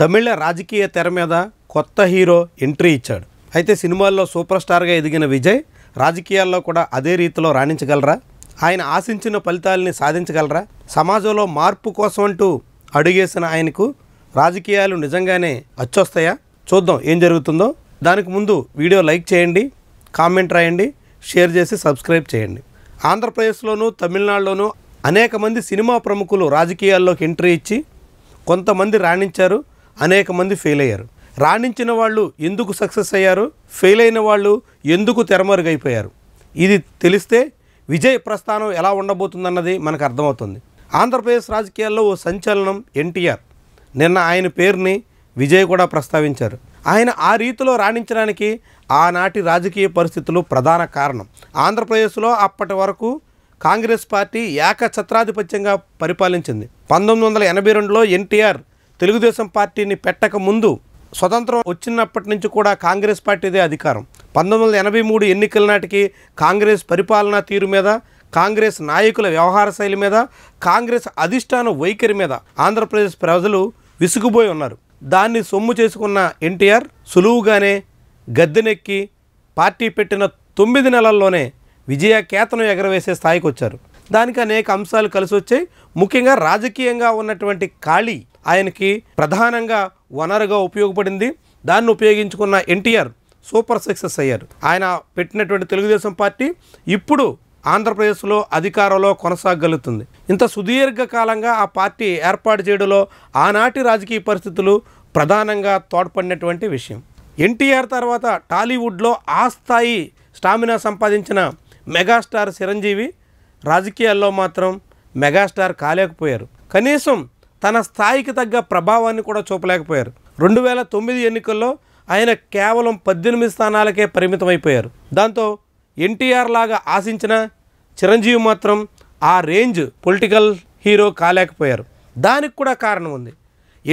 తమిళ రాజకీయ తెర మీద కొత్త హీరో ఎంట్రీ ఇచ్చాడు అయితే సినిమాల్లో సూపర్ స్టార్గా ఎదిగిన విజయ్ రాజకీయాల్లో కూడా అదే రీతిలో రాణించగలరా ఆయన ఆశించిన ఫలితాలని సాధించగలరా సమాజంలో మార్పు కోసం అంటూ అడుగేసిన ఆయనకు రాజకీయాలు నిజంగానే అచ్చొస్తాయా చూద్దాం ఏం జరుగుతుందో దానికి ముందు వీడియో లైక్ చేయండి కామెంట్ రాయండి షేర్ చేసి సబ్స్క్రైబ్ చేయండి ఆంధ్రప్రదేశ్లోనూ తమిళనాడులోనూ అనేక మంది సినిమా ప్రముఖులు రాజకీయాల్లోకి ఎంట్రీ ఇచ్చి కొంతమంది రాణించారు అనేక మంది ఫెయిల్ అయ్యారు రాణించిన వాళ్ళు ఎందుకు సక్సెస్ అయ్యారు ఫెయిల్ అయిన వాళ్ళు ఎందుకు తెరమరుగైపోయారు ఇది తెలిస్తే విజయ ప్రస్థానం ఎలా ఉండబోతుందన్నది మనకు అర్థమవుతుంది ఆంధ్రప్రదేశ్ రాజకీయాల్లో ఓ సంచలనం ఎన్టీఆర్ నిన్న ఆయన పేరుని విజయ్ కూడా ప్రస్తావించారు ఆయన ఆ రీతిలో రాణించడానికి ఆనాటి రాజకీయ పరిస్థితులు ప్రధాన కారణం ఆంధ్రప్రదేశ్లో అప్పటి వరకు కాంగ్రెస్ పార్టీ ఏకఛత్రాధిపత్యంగా పరిపాలించింది పంతొమ్మిది వందల ఎనభై రెండులో ఎన్టీఆర్ తెలుగుదేశం పార్టీని పెట్టక ముందు స్వతంత్రం వచ్చినప్పటి నుంచి కూడా కాంగ్రెస్ పార్టీదే అధికారం పంతొమ్మిది వందల ఎనభై మూడు ఎన్నికల నాటికి కాంగ్రెస్ పరిపాలనా తీరు మీద కాంగ్రెస్ నాయకుల వ్యవహార శైలి మీద కాంగ్రెస్ అధిష్టాన వైఖరి మీద ఆంధ్రప్రదేశ్ ప్రజలు విసుగుపోయి ఉన్నారు దాన్ని సొమ్ము చేసుకున్న ఎన్టీఆర్ సులువుగానే గద్దెనెక్కి పార్టీ పెట్టిన తొమ్మిది నెలల్లోనే విజయకేతనం ఎగరవేసే స్థాయికి వచ్చారు దానికి అనేక అంశాలు కలిసి వచ్చాయి ముఖ్యంగా రాజకీయంగా ఉన్నటువంటి ఖాళీ ఆయనకి ప్రధానంగా వనరుగా ఉపయోగపడింది దాన్ని ఉపయోగించుకున్న ఎన్టీఆర్ సూపర్ సక్సెస్ అయ్యారు ఆయన పెట్టినటువంటి తెలుగుదేశం పార్టీ ఇప్పుడు ఆంధ్రప్రదేశ్లో అధికారంలో కొనసాగలుగుతుంది ఇంత సుదీర్ఘకాలంగా ఆ పార్టీ ఏర్పాటు చేయడంలో ఆనాటి రాజకీయ పరిస్థితులు ప్రధానంగా తోడ్పడినటువంటి విషయం ఎన్టీఆర్ తర్వాత టాలీవుడ్లో ఆ స్థాయి స్టామినా సంపాదించిన మెగాస్టార్ చిరంజీవి రాజకీయాల్లో మాత్రం మెగాస్టార్ కాలేకపోయారు కనీసం తన స్థాయికి తగ్గ ప్రభావాన్ని కూడా చూపలేకపోయారు రెండు వేల తొమ్మిది ఎన్నికల్లో ఆయన కేవలం పద్దెనిమిది స్థానాలకే పరిమితమైపోయారు దాంతో ఎన్టీఆర్ లాగా ఆశించిన చిరంజీవి మాత్రం ఆ రేంజ్ పొలిటికల్ హీరో కాలేకపోయారు దానికి కూడా కారణం ఉంది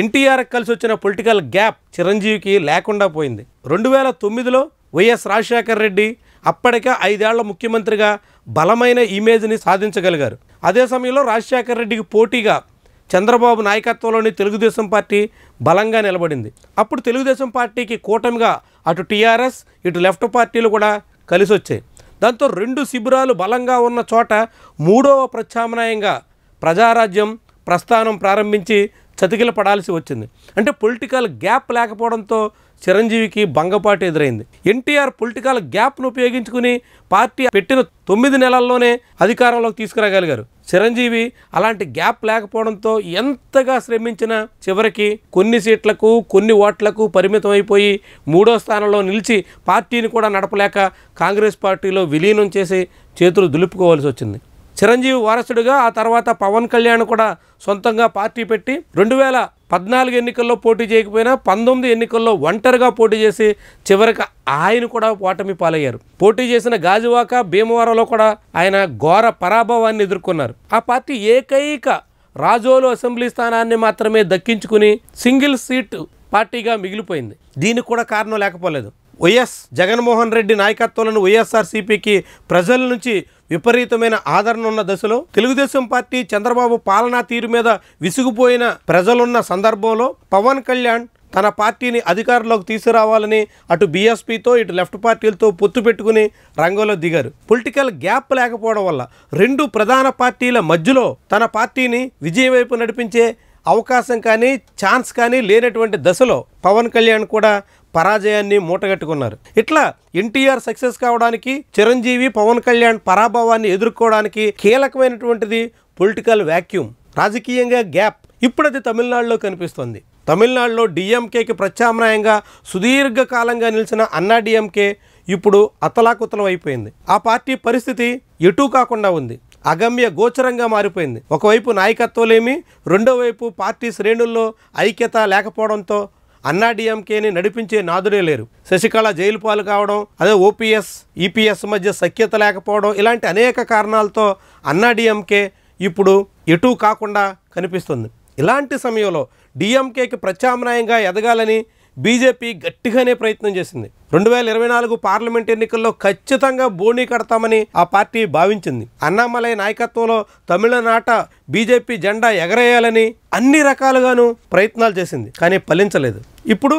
ఎన్టీఆర్ కలిసి వచ్చిన పొలిటికల్ గ్యాప్ చిరంజీవికి లేకుండా పోయింది రెండు వేల తొమ్మిదిలో వైఎస్ రాజశేఖర రెడ్డి అప్పటికే ఐదేళ్ల ముఖ్యమంత్రిగా బలమైన ఇమేజ్ని సాధించగలిగారు అదే సమయంలో రాజశేఖర రెడ్డికి పోటీగా చంద్రబాబు నాయకత్వంలోని తెలుగుదేశం పార్టీ బలంగా నిలబడింది అప్పుడు తెలుగుదేశం పార్టీకి కూటమిగా అటు టీఆర్ఎస్ ఇటు లెఫ్ట్ పార్టీలు కూడా కలిసి వచ్చాయి దాంతో రెండు శిబిరాలు బలంగా ఉన్న చోట మూడవ ప్రత్యామ్నాయంగా ప్రజారాజ్యం ప్రస్థానం ప్రారంభించి చతికిల పడాల్సి వచ్చింది అంటే పొలిటికల్ గ్యాప్ లేకపోవడంతో చిరంజీవికి భంగపాటు ఎదురైంది ఎన్టీఆర్ పొలిటికల్ గ్యాప్ను ఉపయోగించుకుని పార్టీ పెట్టిన తొమ్మిది నెలల్లోనే అధికారంలోకి తీసుకురాగలిగారు చిరంజీవి అలాంటి గ్యాప్ లేకపోవడంతో ఎంతగా శ్రమించిన చివరికి కొన్ని సీట్లకు కొన్ని ఓట్లకు పరిమితం అయిపోయి మూడో స్థానంలో నిలిచి పార్టీని కూడా నడపలేక కాంగ్రెస్ పార్టీలో విలీనం చేసి చేతులు దులుపుకోవాల్సి వచ్చింది చిరంజీవి వారసుడిగా ఆ తర్వాత పవన్ కళ్యాణ్ కూడా సొంతంగా పార్టీ పెట్టి రెండు వేల పద్నాలుగు ఎన్నికల్లో పోటీ చేయకపోయినా పంతొమ్మిది ఎన్నికల్లో ఒంటరిగా పోటీ చేసి చివరికి ఆయన కూడా ఓటమి పాలయ్యారు పోటీ చేసిన గాజువాక భీమవరంలో కూడా ఆయన ఘోర పరాభవాన్ని ఎదుర్కొన్నారు ఆ పార్టీ ఏకైక రాజోలు అసెంబ్లీ స్థానాన్ని మాత్రమే దక్కించుకుని సింగిల్ సీట్ పార్టీగా మిగిలిపోయింది దీనికి కూడా కారణం లేకపోలేదు వైఎస్ జగన్మోహన్ రెడ్డి నాయకత్వంలోని వైఎస్ఆర్సీపీకి ప్రజల నుంచి విపరీతమైన ఆదరణ ఉన్న దశలో తెలుగుదేశం పార్టీ చంద్రబాబు పాలనా తీరు మీద విసుగుపోయిన ప్రజలున్న సందర్భంలో పవన్ కళ్యాణ్ తన పార్టీని అధికారంలోకి తీసుకురావాలని అటు బీఎస్పీతో ఇటు లెఫ్ట్ పార్టీలతో పొత్తు పెట్టుకుని రంగంలో దిగారు పొలిటికల్ గ్యాప్ లేకపోవడం వల్ల రెండు ప్రధాన పార్టీల మధ్యలో తన పార్టీని విజయం వైపు నడిపించే అవకాశం కానీ ఛాన్స్ కానీ లేనటువంటి దశలో పవన్ కళ్యాణ్ కూడా పరాజయాన్ని మూటగట్టుకున్నారు ఇట్లా ఎన్టీఆర్ సక్సెస్ కావడానికి చిరంజీవి పవన్ కళ్యాణ్ పరాభవాన్ని ఎదుర్కోవడానికి కీలకమైనటువంటిది పొలిటికల్ వ్యాక్యూమ్ రాజకీయంగా గ్యాప్ ఇప్పుడది తమిళనాడులో కనిపిస్తుంది తమిళనాడులో డిఎంకేకి ప్రత్యామ్నాయంగా సుదీర్ఘకాలంగా నిలిచిన అన్నా డిఎంకే ఇప్పుడు అతలాకుతలం అయిపోయింది ఆ పార్టీ పరిస్థితి ఎటూ కాకుండా ఉంది అగమ్య గోచరంగా మారిపోయింది ఒకవైపు నాయకత్వలేమి రెండో వైపు పార్టీ శ్రేణుల్లో ఐక్యత లేకపోవడంతో అన్నాడీఎంకేని నడిపించే నాదుడే లేరు శశికళ జైలు పాలు కావడం అదే ఓపీఎస్ ఈపీఎస్ మధ్య సఖ్యత లేకపోవడం ఇలాంటి అనేక కారణాలతో అన్నాడీఎంకే ఇప్పుడు ఎటు కాకుండా కనిపిస్తుంది ఇలాంటి సమయంలో డిఎంకేకి ప్రత్యామ్నాయంగా ఎదగాలని బీజేపీ గట్టిగానే ప్రయత్నం చేసింది రెండు వేల ఇరవై నాలుగు పార్లమెంట్ ఎన్నికల్లో ఖచ్చితంగా బోణీ కడతామని ఆ పార్టీ భావించింది అన్నామలై నాయకత్వంలో తమిళనాట బీజేపీ జెండా ఎగరేయాలని అన్ని రకాలుగాను ప్రయత్నాలు చేసింది కానీ ఫలించలేదు ఇప్పుడు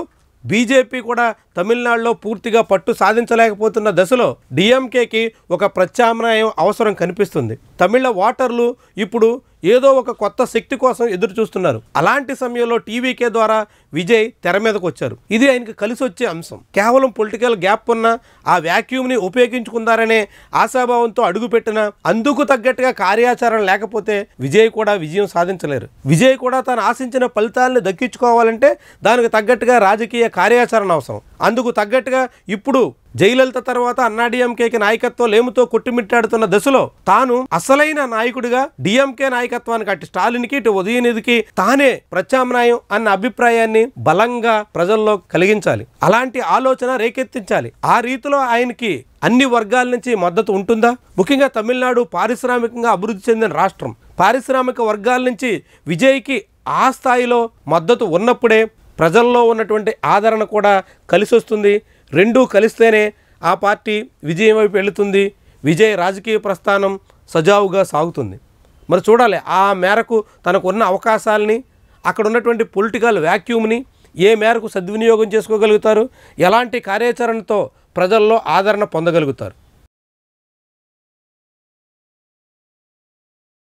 బీజేపీ కూడా తమిళనాడులో పూర్తిగా పట్టు సాధించలేకపోతున్న దశలో డిఎంకేకి ఒక ప్రత్యామ్నాయం అవసరం కనిపిస్తుంది తమిళ ఓటర్లు ఇప్పుడు ఏదో ఒక కొత్త శక్తి కోసం ఎదురు చూస్తున్నారు అలాంటి సమయంలో టీవీకే ద్వారా విజయ్ తెర మీదకు వచ్చారు ఇది ఆయనకి కలిసి వచ్చే అంశం కేవలం పొలిటికల్ గ్యాప్ ఉన్న ఆ వ్యాక్యూమ్ని ఉపయోగించుకుందారనే ఆశాభావంతో అడుగుపెట్టిన అందుకు తగ్గట్టుగా కార్యాచరణ లేకపోతే విజయ్ కూడా విజయం సాధించలేరు విజయ్ కూడా తాను ఆశించిన ఫలితాలను దక్కించుకోవాలంటే దానికి తగ్గట్టుగా రాజకీయ కార్యాచరణ అవసరం అందుకు తగ్గట్టుగా ఇప్పుడు జయలలిత తర్వాత అన్నాడీఎంకేకి నాయకత్వం లేముతో కొట్టుమిట్టాడుతున్న దశలో తాను అసలైన నాయకుడిగా డిఎంకే నాయకత్వానికి అటు స్టాలిన్కి ఇటు ఉదయనిధికి తానే ప్రత్యామ్నాయం అన్న అభిప్రాయాన్ని బలంగా ప్రజల్లో కలిగించాలి అలాంటి ఆలోచన రేకెత్తించాలి ఆ రీతిలో ఆయనకి అన్ని వర్గాల నుంచి మద్దతు ఉంటుందా ముఖ్యంగా తమిళనాడు పారిశ్రామికంగా అభివృద్ధి చెందిన రాష్ట్రం పారిశ్రామిక వర్గాల నుంచి విజయ్కి ఆ స్థాయిలో మద్దతు ఉన్నప్పుడే ప్రజల్లో ఉన్నటువంటి ఆదరణ కూడా కలిసి వస్తుంది రెండూ కలిస్తేనే ఆ పార్టీ విజయం వైపు వెళుతుంది విజయ రాజకీయ ప్రస్థానం సజావుగా సాగుతుంది మరి చూడాలి ఆ మేరకు తనకున్న అవకాశాలని అక్కడ ఉన్నటువంటి పొలిటికల్ వ్యాక్యూమ్ని ఏ మేరకు సద్వినియోగం చేసుకోగలుగుతారు ఎలాంటి కార్యాచరణతో ప్రజల్లో ఆదరణ పొందగలుగుతారు